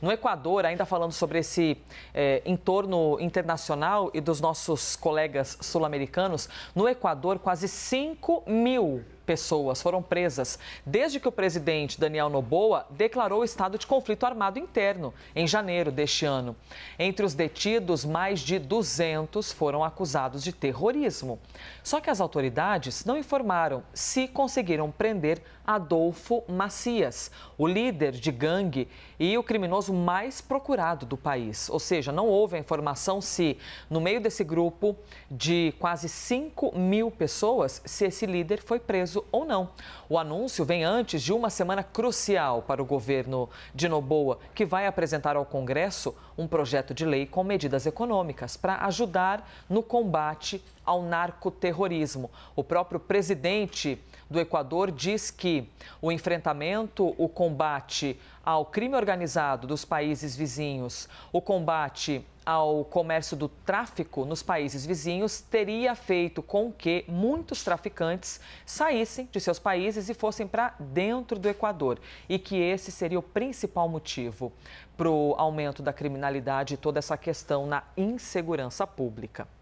No Equador, ainda falando sobre esse é, entorno internacional e dos nossos colegas sul-americanos, no Equador, quase 5 mil pessoas foram presas desde que o presidente Daniel Noboa declarou estado de conflito armado interno em janeiro deste ano. Entre os detidos, mais de 200 foram acusados de terrorismo. Só que as autoridades não informaram se conseguiram prender Adolfo Macias, o líder de gangue e o criminoso mais procurado do país. Ou seja, não houve a informação se, no meio desse grupo de quase 5 mil pessoas, se esse líder foi preso preso ou não. O anúncio vem antes de uma semana crucial para o governo de Noboa, que vai apresentar ao Congresso um projeto de lei com medidas econômicas para ajudar no combate ao narcoterrorismo. O próprio presidente do Equador diz que o enfrentamento, o combate ao crime organizado dos países vizinhos, o combate ao comércio do tráfico nos países vizinhos teria feito com que muitos traficantes saíssem de seus países e fossem para dentro do Equador e que esse seria o principal motivo para o aumento da criminalidade e toda essa questão na insegurança pública.